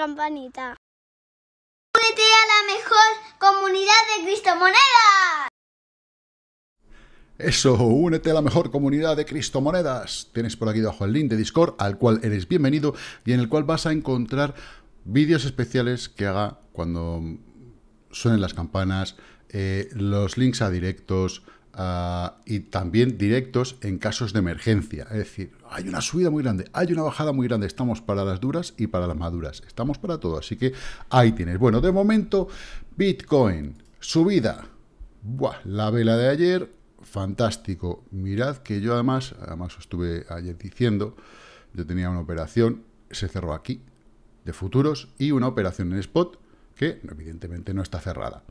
campanita. Únete a la mejor comunidad de Cristomonedas. Eso, únete a la mejor comunidad de Cristomonedas. Tienes por aquí abajo el link de Discord al cual eres bienvenido y en el cual vas a encontrar vídeos especiales que haga cuando suenen las campanas, eh, los links a directos, Ah, y también directos en casos de emergencia. Es decir, hay una subida muy grande, hay una bajada muy grande. Estamos para las duras y para las maduras. Estamos para todo. Así que ahí tienes. Bueno, de momento, Bitcoin, subida. la vela de ayer, fantástico. Mirad que yo además, además estuve ayer diciendo, yo tenía una operación, se cerró aquí, de futuros, y una operación en spot que evidentemente no está cerrada.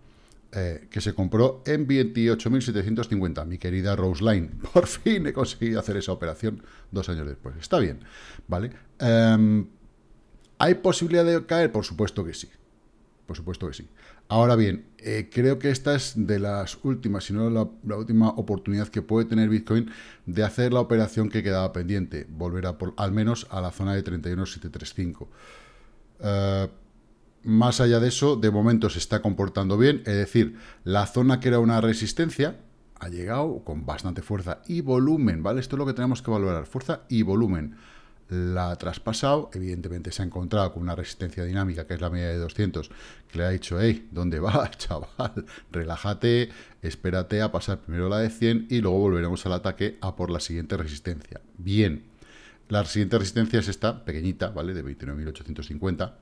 Eh, que se compró en 28.750. Mi querida Roseline. por fin he conseguido hacer esa operación dos años después. Está bien, ¿vale? Em, ¿Hay posibilidad de caer? Por supuesto que sí. Por supuesto que sí. Ahora bien, eh, creo que esta es de las últimas, si no la, última oportunidad que puede tener Bitcoin de hacer la operación que quedaba pendiente, volver a por, al menos a la zona de 31.735. Uh, más allá de eso, de momento se está comportando bien, es decir, la zona que era una resistencia ha llegado con bastante fuerza y volumen, ¿vale? Esto es lo que tenemos que valorar, fuerza y volumen. La ha traspasado, evidentemente se ha encontrado con una resistencia dinámica, que es la media de 200, que le ha dicho, hey, ¿dónde va, chaval? Relájate, espérate a pasar primero la de 100 y luego volveremos al ataque a por la siguiente resistencia. Bien, la siguiente resistencia es esta, pequeñita, ¿vale? De 29.850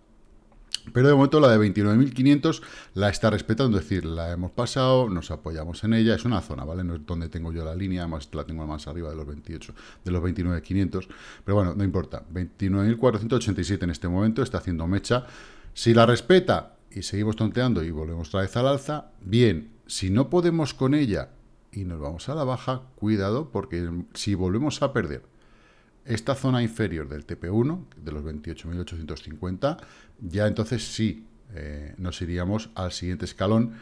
pero de momento la de 29.500 la está respetando, es decir, la hemos pasado, nos apoyamos en ella, es una zona, ¿vale? No es donde tengo yo la línea, además la tengo más arriba de los 28, de los 29.500, pero bueno, no importa. 29.487 en este momento, está haciendo mecha. Si la respeta y seguimos tonteando y volvemos otra vez al alza, bien. Si no podemos con ella y nos vamos a la baja, cuidado, porque si volvemos a perder esta zona inferior del TP1, de los 28.850, ya entonces sí eh, nos iríamos al siguiente escalón.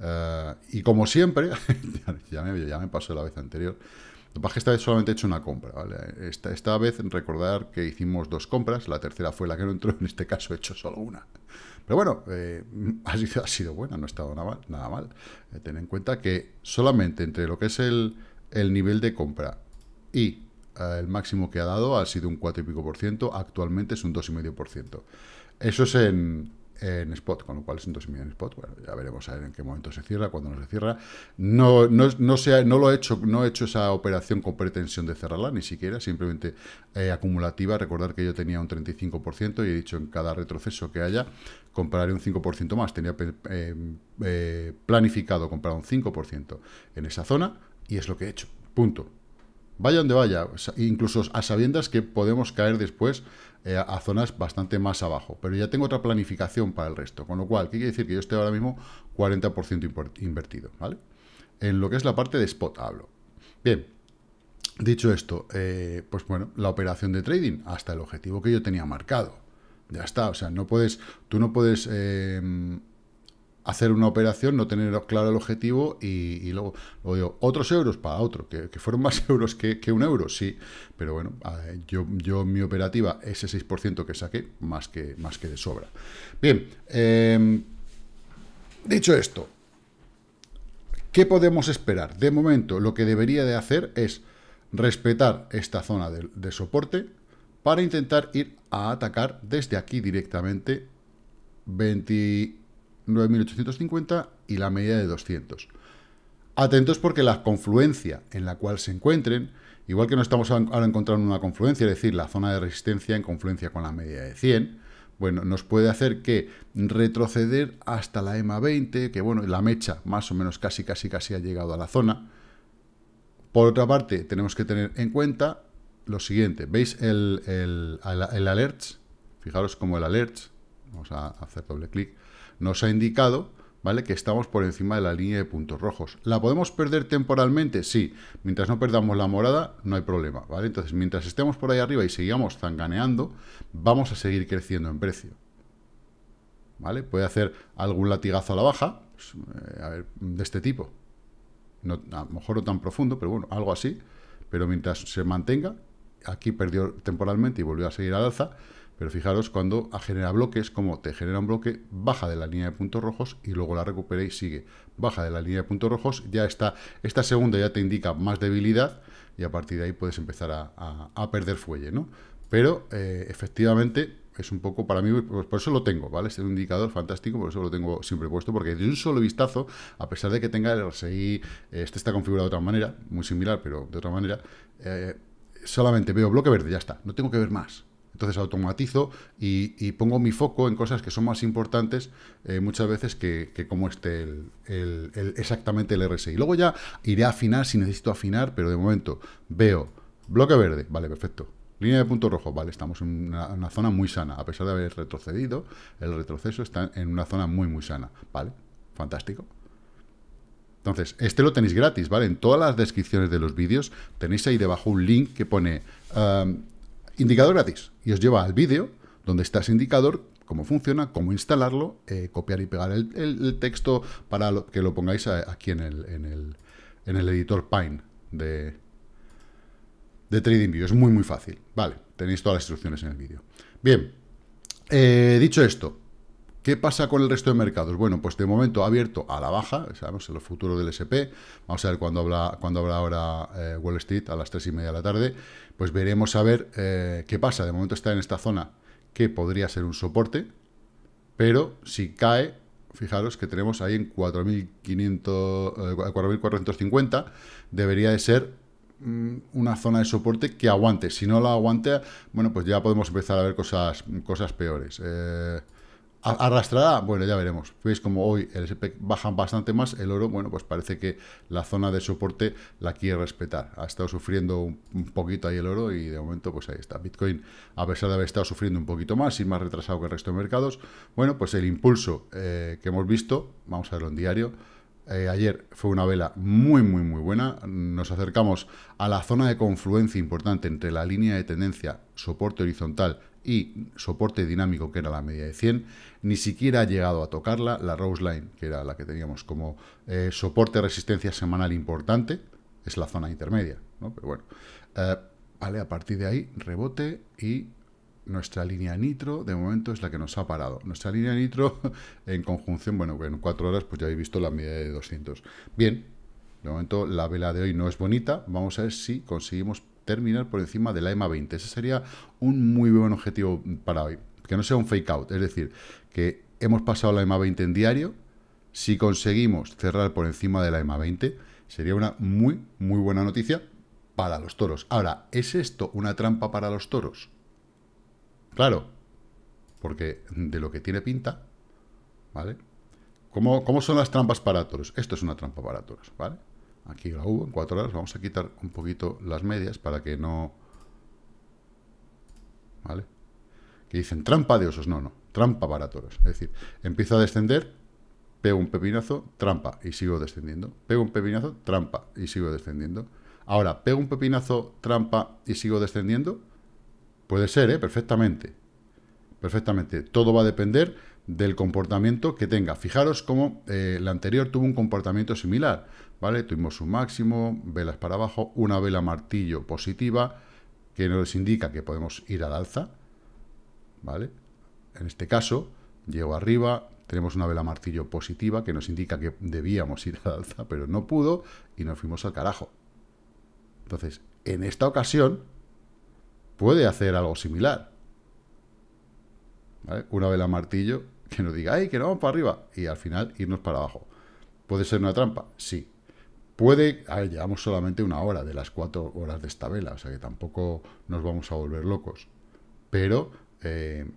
Eh, y como siempre, ya, me, pasó la vez anterior, lo que pasa es que esta vez solamente he hecho una compra. Esta, vez recordar que hicimos dos compras, la tercera fue la que no entró, en este caso he hecho solo una. Pero bueno, eh, ha, sido, buena, no ha estado nada mal. Nada mal. ten en cuenta que solamente entre lo que es el, el nivel de compra y eh, el máximo que ha dado ha sido un 4 y pico por ciento, actualmente es un 2,5 por ciento. Eso es en, spot, con lo cual es un 2,5 en spot. Bueno, ya veremos a ver en qué momento se cierra, cuando no se cierra. No, no, no, no, lo he hecho, no he hecho esa operación con pretensión de cerrarla, ni siquiera, simplemente eh, acumulativa. Recordar que yo tenía un 35% y he dicho en cada retroceso que haya, compraré un 5% más. Tenía eh, planificado comprar un 5% en esa zona y es lo que he hecho. Punto vaya donde vaya, incluso a sabiendas que podemos caer después eh, a zonas bastante más abajo, pero ya tengo otra planificación para el resto, con lo cual, ¿qué quiere decir? Que yo estoy ahora mismo 40% invertido, ¿vale? En lo que es la parte de spot hablo. Bien, dicho esto, eh, pues bueno, la operación de trading hasta el objetivo que yo tenía marcado. Ya está, o sea, no puedes, tú no puedes... Eh, hacer una operación, no tener claro el objetivo y, luego, digo, otros euros para otro, que, fueron más euros que, un euro, sí, pero bueno, yo, yo mi operativa, ese 6% que saqué, más que, más que de sobra. Bien, em, dicho esto, ¿qué podemos esperar? De momento, lo que debería de hacer es respetar esta zona de, soporte para intentar ir a atacar desde aquí directamente 20 9.850 y la media de 200. Atentos porque la confluencia en la cual se encuentren, igual que no estamos ahora encontrando una confluencia, es decir, la zona de resistencia en confluencia con la media de 100, bueno, nos puede hacer que retroceder hasta la EMA 20, que bueno, la mecha más o menos casi, casi, casi ha llegado a la zona. Por otra parte, tenemos que tener en cuenta lo siguiente. ¿Veis el, el, Fijaros como el alert, vamos a hacer doble clic, nos ha indicado ¿vale? que estamos por encima de la línea de puntos rojos. ¿La podemos perder temporalmente? Sí. Mientras no perdamos la morada, no hay problema. ¿vale? Entonces, mientras estemos por ahí arriba y sigamos zanganeando, vamos a seguir creciendo en precio. ¿Vale? Puede hacer algún latigazo a la baja, pues, eh, de este tipo. No, a lo mejor no tan profundo, pero bueno, algo así. Pero mientras se mantenga, aquí perdió temporalmente y volvió a seguir al alza, pero fijaros, cuando genera bloques, como te genera un bloque, baja de la línea de puntos rojos y luego la recupera y sigue. Baja de la línea de puntos rojos, ya está. Esta segunda ya te indica más debilidad y a partir de ahí puedes empezar a, perder fuelle, ¿no? Pero eh, efectivamente es un poco para mí, pues por eso lo tengo, ¿vale? es un indicador fantástico, por eso lo tengo siempre puesto, porque de un solo vistazo, a pesar de que tenga el RSI, eh, este está configurado de otra manera, muy similar, pero de otra manera, eh, solamente veo bloque verde, ya está, no tengo que ver más, entonces automatizo y, pongo mi foco en cosas que son más importantes eh, muchas veces que, que como esté el, exactamente el RSI. Luego ya iré a afinar si necesito afinar, pero de momento veo bloque verde, vale, perfecto. Línea de punto rojo, vale, estamos en una, zona muy sana. A pesar de haber retrocedido, el retroceso está en una zona muy, muy sana, ¿vale? Fantástico. Entonces, este lo tenéis gratis, ¿vale? En todas las descripciones de los vídeos tenéis ahí debajo un link que pone um, Indicador gratis. Y os lleva al vídeo donde está ese indicador, cómo funciona, cómo instalarlo, eh, copiar y pegar el, texto para que lo pongáis aquí en el, editor Pine de, TradingView. Es muy, muy fácil. Vale, tenéis todas las instrucciones en el vídeo. Bien, eh, dicho esto, ¿Qué pasa con el resto de mercados? Bueno, pues de momento ha abierto a la baja, sabemos el futuro del SP, vamos a ver cuándo habla, cuando habla ahora eh, Wall Street a las 3 y media de la tarde, pues veremos a ver eh, qué pasa, de momento está en esta zona que podría ser un soporte, pero si cae, fijaros que tenemos ahí en 4.450, eh, debería de ser mm, una zona de soporte que aguante. Si no la aguante, bueno, pues ya podemos empezar a ver cosas, cosas peores. ¿Arrastrada? Bueno, ya veremos. Veis como hoy el SP e baja bastante más, el oro, bueno, pues parece que la zona de soporte la quiere respetar. Ha estado sufriendo un poquito ahí el oro y de momento pues ahí está. Bitcoin, a pesar de haber estado sufriendo un poquito más y más retrasado que el resto de mercados, bueno, pues el impulso eh, que hemos visto, vamos a verlo en diario, eh, ayer fue una vela muy, muy, muy buena. Nos acercamos a la zona de confluencia importante entre la línea de tendencia, soporte horizontal y soporte dinámico, que era la media de 100. Ni siquiera ha llegado a tocarla. La Rose Line, que era la que teníamos como eh, soporte resistencia semanal importante, es la zona intermedia. ¿no? Pero bueno, eh, vale, a partir de ahí, rebote y nuestra línea nitro de momento es la que nos ha parado. Nuestra línea nitro en conjunción, bueno, en cuatro horas pues ya habéis visto la media de 200. Bien, de momento la vela de hoy no es bonita, vamos a ver si conseguimos terminar por encima de la EMA 20. Ese sería un muy buen objetivo para hoy, que no sea un fake out, es decir, que hemos pasado la EMA 20 en diario, si conseguimos cerrar por encima de la EMA 20, sería una muy, muy buena noticia para los toros. Ahora, ¿es esto una trampa para los toros? Claro, porque de lo que tiene pinta, ¿vale? ¿Cómo, son las trampas para toros? Esto es una trampa para toros, ¿vale? Aquí la hubo en cuatro horas. Vamos a quitar un poquito las medias para que no... ¿Vale? Que dicen trampa de osos. No, no. Trampa para toros. Es decir, empiezo a descender, pego un pepinazo, trampa, y sigo descendiendo. Pego un pepinazo, trampa, y sigo descendiendo. Ahora, pego un pepinazo, trampa, y sigo descendiendo Puede ser, ¿eh? Perfectamente. Perfectamente. Todo va a depender del comportamiento que tenga. Fijaros cómo eh, la anterior tuvo un comportamiento similar, ¿vale? Tuvimos un máximo, velas para abajo, una vela martillo positiva, que nos indica que podemos ir al alza, ¿vale? En este caso, llego arriba, tenemos una vela martillo positiva, que nos indica que debíamos ir al alza, pero no pudo, y nos fuimos al carajo. Entonces, en esta ocasión, puede hacer algo similar. Una vela martillo que nos diga, ¡ay, que no vamos para arriba! Y al final irnos para abajo. ¿Puede ser una trampa? Sí. Puede, llevamos solamente una hora de las cuatro horas de esta vela, o sea que tampoco nos vamos a volver locos. Pero, eh,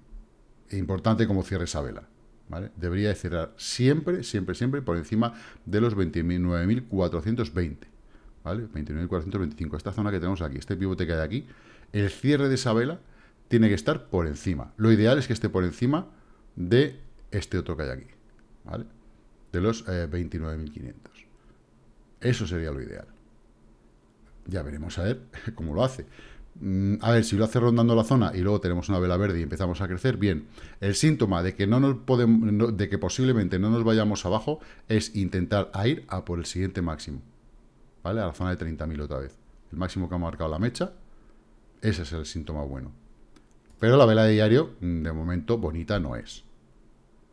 importante cómo cierre esa vela. ¿vale? Debería cerrar siempre, siempre, siempre por encima de los 29.420. ¿vale? 29.425, esta zona que tenemos aquí, este pivote que hay aquí, el cierre de esa vela tiene que estar por encima. Lo ideal es que esté por encima de este otro que hay aquí, ¿vale? De los 29.500. Eh, Eso sería lo ideal. Ya veremos a ver cómo lo hace. Mm, a ver, si lo hace rondando la zona y luego tenemos una vela verde y empezamos a crecer, bien. El síntoma de que, no nos podemos, de que posiblemente no nos vayamos abajo es intentar ir a por el siguiente máximo. ¿Vale? A la zona de 30.000 otra vez. El máximo que ha marcado la mecha ese es el síntoma bueno. Pero la vela de diario, de momento, bonita no es.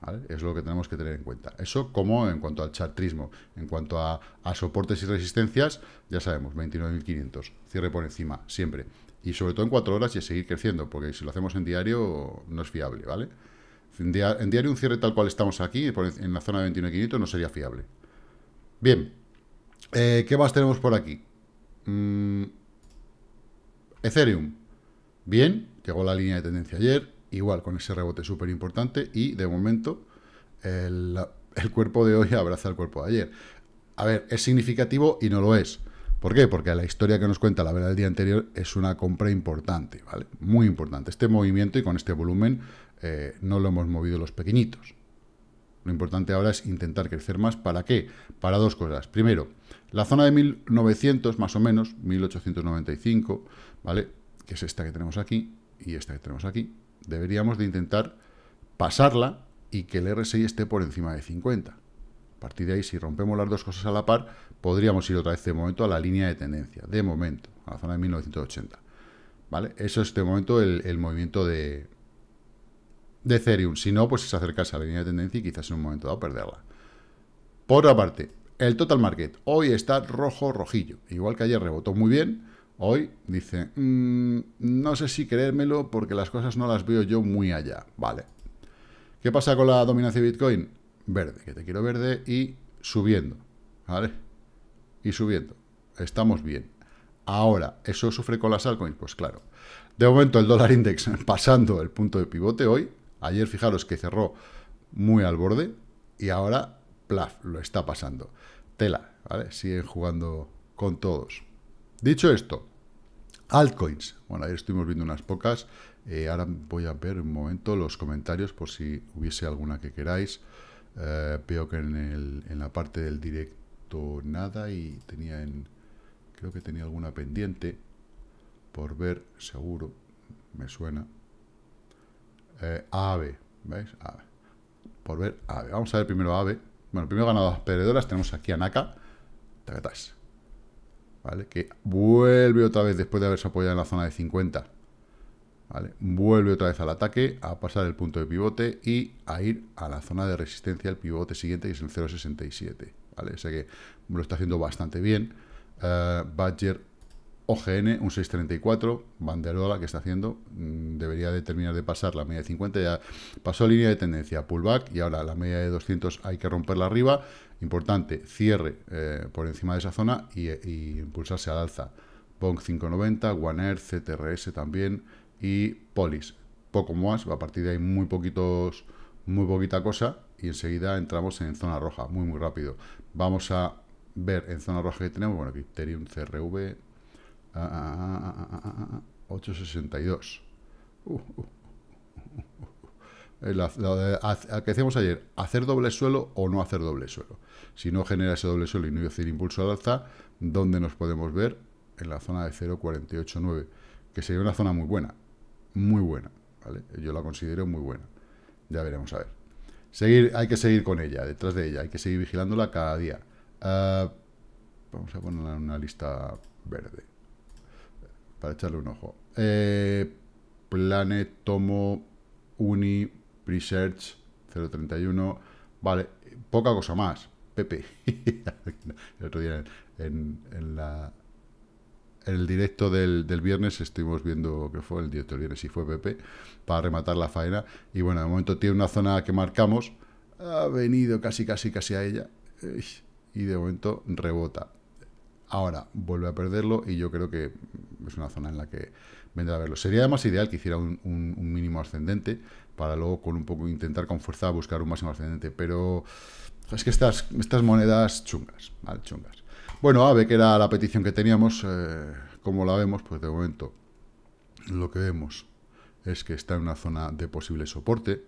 ¿Vale? Es lo que tenemos que tener en cuenta. Eso como en cuanto al chartrismo. En cuanto a, soportes y resistencias, ya sabemos, 29.500. Cierre por encima, siempre. Y sobre todo en cuatro horas y seguir creciendo, porque si lo hacemos en diario no es fiable, ¿vale? En, diario un cierre tal cual estamos aquí, en la zona de 29.500, no sería fiable. Bien, eh, ¿qué más tenemos por aquí? Mm, Ethereum, bien, llegó la línea de tendencia ayer, igual con ese rebote súper importante y de momento el, cuerpo de hoy abraza el cuerpo de ayer. A ver, es significativo y no lo es. ¿Por qué? Porque la historia que nos cuenta la verdad del día anterior es una compra importante, ¿vale? Muy importante. Este movimiento y con este volumen eh, no lo hemos movido los pequeñitos. Lo importante ahora es intentar crecer más. ¿Para qué? Para dos cosas. Primero, la zona de 1900 más o menos, 1895, ¿vale? Que es esta que tenemos aquí y esta que tenemos aquí. Deberíamos de intentar pasarla y que el RSI esté por encima de 50. A partir de ahí, si rompemos las dos cosas a la par, podríamos ir otra vez de momento a la línea de tendencia. De momento, a la zona de 1980. ¿Vale? Eso es de momento el, el movimiento de, de Ethereum. Si no, pues se acercarse a la línea de tendencia y quizás en un momento dado perderla. Por otra parte, el total market hoy está rojo rojillo. Igual que ayer rebotó muy bien, hoy dice, mm, no sé si creérmelo porque las cosas no las veo yo muy allá. Vale. ¿Qué pasa con la dominancia de Bitcoin? Verde, que te quiero verde y subiendo. ¿Vale? Y subiendo. Estamos bien. Ahora, ¿eso sufre con las altcoins? Pues claro. De momento el dólar index pasando el punto de pivote hoy, Ayer, fijaros que cerró muy al borde y ahora, plaf, lo está pasando. Tela, ¿vale? Siguen jugando con todos. Dicho esto, altcoins. Bueno, ayer estuvimos viendo unas pocas. Eh, ahora voy a ver un momento los comentarios por si hubiese alguna que queráis. Eh, veo que en, en la parte del directo nada y tenía en... Creo que tenía alguna pendiente por ver, seguro, me suena. Eh, AVE, ¿veis? AVE. Por ver AVE. Vamos a ver primero AVE. Bueno, primero las perdedoras. Tenemos aquí a Naka. ¿Vale? Que vuelve otra vez después de haberse apoyado en la zona de 50. ¿Vale? Vuelve otra vez al ataque, a pasar el punto de pivote y a ir a la zona de resistencia el pivote siguiente, que es el 0.67. ¿Vale? O que lo está haciendo bastante bien. Eh, Badger OGN, un 634, Banderola, que está haciendo, mm, debería de terminar de pasar la media de 50, ya pasó línea de tendencia, pullback, y ahora la media de 200 hay que romperla arriba, importante, cierre eh, por encima de esa zona y, impulsarse al alza. Bong 590, Waner, CTRS también, y Polis, poco más, a partir de ahí muy poquitos, muy poquita cosa, y enseguida entramos en zona roja, muy muy rápido. Vamos a ver en zona roja que tenemos, bueno, aquí un CRV, 862. que decíamos ayer, hacer doble suelo o no hacer doble suelo. Si no genera ese doble suelo y no iba a hacer impulso al alza, ¿dónde nos podemos ver? En la zona de 0.489, que sería una zona muy buena, muy buena, ¿vale? Yo la considero muy buena. Ya veremos a ver. Seguir, hay que seguir con ella, detrás de ella, hay que seguir vigilándola cada día. Ah, vamos a ponerla en una lista verde para echarle un ojo. Eh, Planet, Tomo, Uni, Research 031. Vale, poca cosa más. Pepe. el otro día en, el directo del, del, viernes estuvimos viendo que fue el directo del viernes y fue Pepe para rematar la faena. Y bueno, de momento tiene una zona que marcamos, ha venido casi, casi, casi a ella y de momento rebota. Ahora vuelve a perderlo y yo creo que es una zona en la que vendrá a verlo. Sería además ideal que hiciera un, mínimo ascendente para luego con un poco intentar con fuerza buscar un máximo ascendente, pero es que estas, estas monedas chungas, ¿vale? chungas. Bueno, AVE, que era la petición que teníamos, eh, como la vemos, pues de momento lo que vemos es que está en una zona de posible soporte,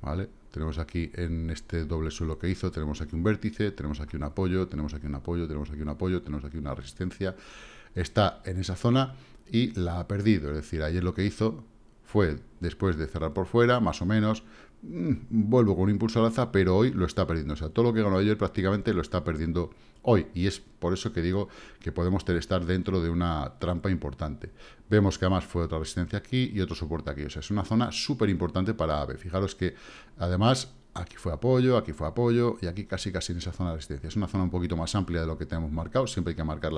¿vale? Tenemos aquí en este doble suelo que hizo, tenemos aquí un vértice, tenemos aquí un apoyo, tenemos aquí un apoyo, tenemos aquí un apoyo, tenemos aquí una resistencia. Está en esa zona y la ha perdido. Es decir, ayer lo que hizo, fue después de cerrar por fuera, más o menos, mm, vuelvo con un impulso al alza, pero hoy lo está perdiendo. O sea, todo lo que ganó ayer prácticamente lo está perdiendo hoy. Y es por eso que digo que podemos estar dentro de una trampa importante. Vemos que además fue otra resistencia aquí y otro soporte aquí. O sea, es una zona súper importante para AVE. Fijaros que además aquí fue apoyo, aquí fue apoyo y aquí casi casi en esa zona de resistencia. Es una zona un poquito más amplia de lo que tenemos marcado, siempre hay que marcar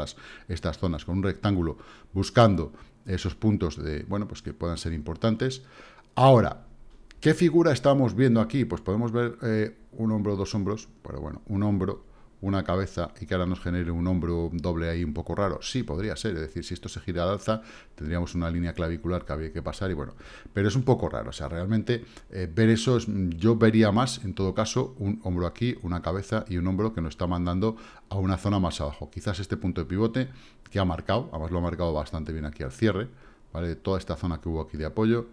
estas zonas con un rectángulo buscando esos puntos de, bueno, pues que puedan ser importantes. Ahora, ¿qué figura estamos viendo aquí? Pues podemos ver eh, un hombro, dos hombros, pero bueno, un hombro una cabeza y que ahora nos genere un hombro doble ahí un poco raro. Sí, podría ser, es decir, si esto se gira al alza, tendríamos una línea clavicular que había que pasar y bueno, pero es un poco raro, o sea, realmente eh, ver eso, yo vería más, en todo caso, un hombro aquí, una cabeza y un hombro que nos está mandando a una zona más abajo. Quizás este punto de pivote que ha marcado, además lo ha marcado bastante bien aquí al cierre, ¿vale? toda esta zona que hubo aquí de apoyo,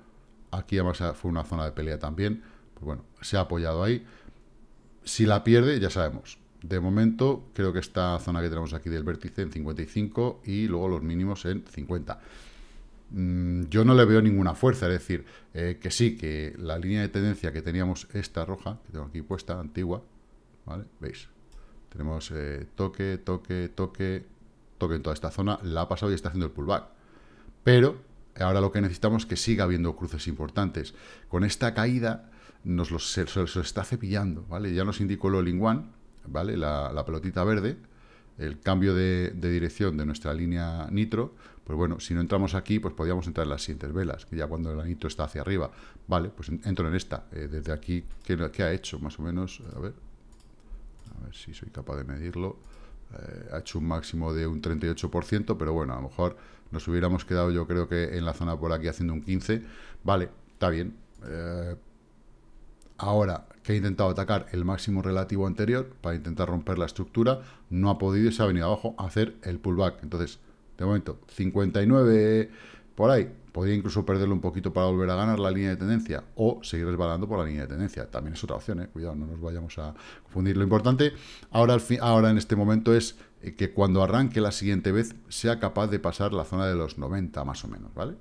aquí además fue una zona de pelea también, pues bueno, se ha apoyado ahí, si la pierde, ya sabemos, de momento creo que esta zona que tenemos aquí del vértice en 55 y luego los mínimos en 50. Mm, yo no le veo ninguna fuerza, es decir, eh, que sí, que la línea de tendencia que teníamos, esta roja, que tengo aquí puesta, antigua, ¿vale? ¿Veis? Tenemos eh, toque, toque, toque, toque en toda esta zona, la ha pasado y está haciendo el pullback. Pero ahora lo que necesitamos es que siga habiendo cruces importantes. Con esta caída nos se, está cepillando, ¿vale? Ya nos indicó lo One, ¿vale? La, pelotita verde, el cambio de, dirección de nuestra línea nitro, pues bueno, si no entramos aquí, pues podríamos entrar en las siguientes velas, que ya cuando la nitro está hacia arriba, vale, pues entro en esta, eh, desde aquí, ¿qué, ha hecho? Más o menos, a ver, a ver si soy capaz de medirlo, eh, ha hecho un máximo de un 38%, pero bueno, a lo mejor nos hubiéramos quedado yo creo que en la zona por aquí haciendo un 15, vale, está bien, eh, Ahora que ha intentado atacar el máximo relativo anterior para intentar romper la estructura, no ha podido y se ha venido abajo a hacer el pullback. Entonces, de momento, 59 por ahí. Podría incluso perderlo un poquito para volver a ganar la línea de tendencia o seguir resbalando por la línea de tendencia. También es otra opción, ¿eh? cuidado, no nos vayamos a confundir. Lo importante ahora, ahora en este momento es eh, que cuando arranque la siguiente vez sea capaz de pasar la zona de los 90 más o menos, ¿vale?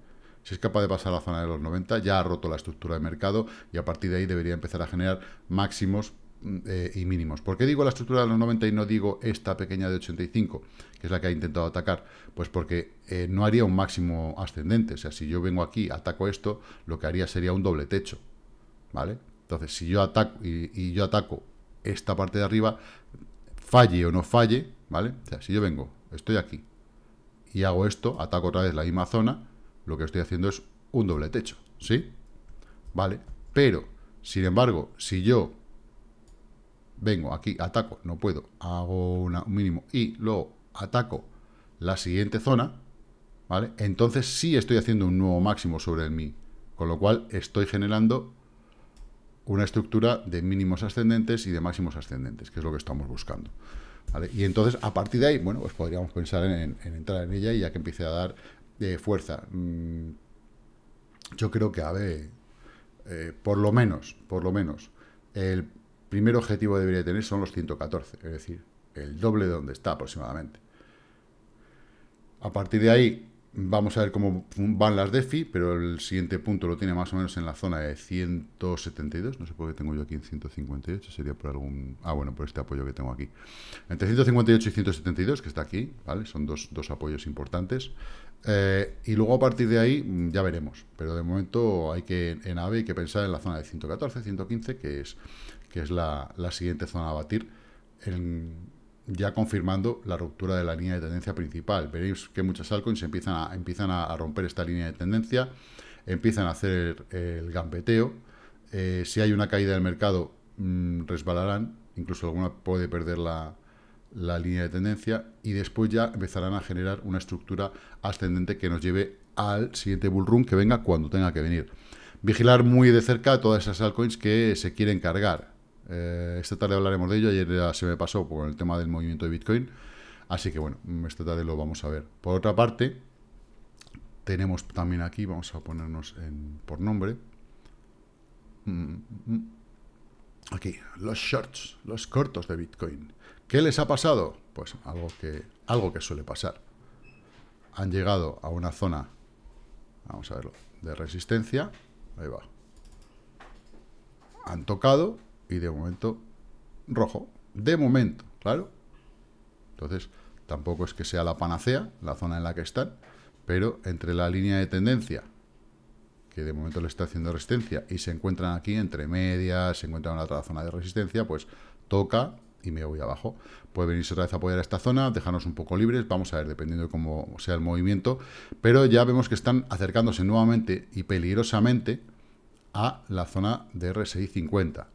Si es capaz de pasar a la zona de los 90, ya ha roto la estructura de mercado y a partir de ahí debería empezar a generar máximos mm, eh, y mínimos. ¿Por qué digo la estructura de los 90 y no digo esta pequeña de 85, que es la que ha intentado atacar? Pues porque eh, no haría un máximo ascendente. O sea, si yo vengo aquí, ataco esto, lo que haría sería un doble techo. ¿Vale? Entonces, si yo ataco y, y yo ataco esta parte de arriba, falle o no falle, ¿vale? O sea, si yo vengo, estoy aquí y hago esto, ataco otra vez la misma zona, lo que estoy haciendo es un doble techo, ¿sí? Vale, pero, sin embargo, si yo vengo aquí, ataco, no puedo, hago un mínimo y luego ataco la siguiente zona, ¿vale? Entonces sí estoy haciendo un nuevo máximo sobre el mí, con lo cual estoy generando una estructura de mínimos ascendentes y de máximos ascendentes, que es lo que estamos buscando. ¿Vale? Y entonces, a partir de ahí, bueno, pues podríamos pensar en, en, entrar en ella y ya que empiece a dar de fuerza. Mm, yo creo que AVE, eh, por lo menos, por lo menos, el primer objetivo debería tener son los 114, es decir, el doble de donde está aproximadamente. A partir de ahí, Vamos a ver cómo van las DeFi, pero el siguiente punto lo tiene más o menos en la zona de 172. No sé por qué tengo yo aquí en 158, sería por algún... Ah, bueno, por este apoyo que tengo aquí. Entre 158 y 172, que está aquí, ¿vale? Son dos, apoyos importantes. Eh, y luego a partir de ahí mm, ya veremos. Pero de momento hay que, en AVE hay que pensar en la zona de 114, 115, que es, que es la, la siguiente zona a batir. En, ya confirmando la ruptura de la línea de tendencia principal. Veréis que muchas altcoins empiezan a, romper esta línea de tendencia, empiezan a hacer el, gambeteo. Eh, si hay una caída del mercado, mm, resbalarán, incluso alguna puede perder la, línea de tendencia y después ya empezarán a generar una estructura ascendente que nos lleve al siguiente bull que venga cuando tenga que venir. Vigilar muy de cerca todas esas altcoins que se quieren cargar. Eh, esta tarde hablaremos de ello, ayer ya se me pasó por el tema del movimiento de Bitcoin, así que bueno, mm, esta tarde lo vamos a ver. Por otra parte, tenemos también aquí, vamos a ponernos por nombre, mm, mm, aquí, los shorts, los cortos de Bitcoin. ¿Qué les ha pasado? Pues algo que, algo que suele pasar. Han llegado a una zona, vamos a verlo, de resistencia, ahí va. Han tocado, y de momento rojo. De momento, claro. Entonces, tampoco es que sea la panacea, la zona en la que están, pero entre la línea de tendencia, que de momento le está haciendo resistencia, y se encuentran aquí entre medias, se encuentran en otra zona de resistencia, pues toca y me voy abajo. Puede venirse otra vez a apoyar a esta zona, dejarnos un poco libres, vamos a ver, dependiendo de cómo sea el movimiento, pero ya vemos que están acercándose nuevamente y peligrosamente a la zona de RSI 50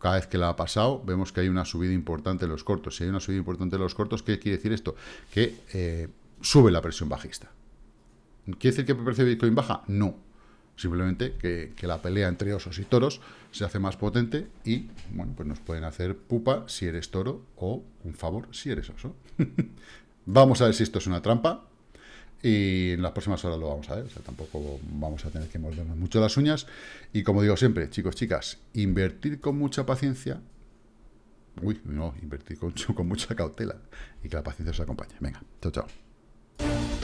cada vez que la ha pasado, vemos que hay una subida importante en los cortos. Si hay una subida importante en los cortos, ¿qué quiere decir esto? Que eh, sube la presión bajista. ¿Quiere decir que el precio de Bitcoin baja? No. Simplemente que, que, la pelea entre osos y toros se hace más potente y, bueno, pues nos pueden hacer pupa si eres toro o un favor si eres oso. Vamos a ver si esto es una trampa y en las próximas horas lo vamos a ver. O sea, tampoco vamos a tener que mordernos mucho las uñas. Y como digo siempre, chicos, chicas, invertir con mucha paciencia. Uy, no, invertir con, con mucha cautela y que la paciencia os acompañe. Venga, chao, chao.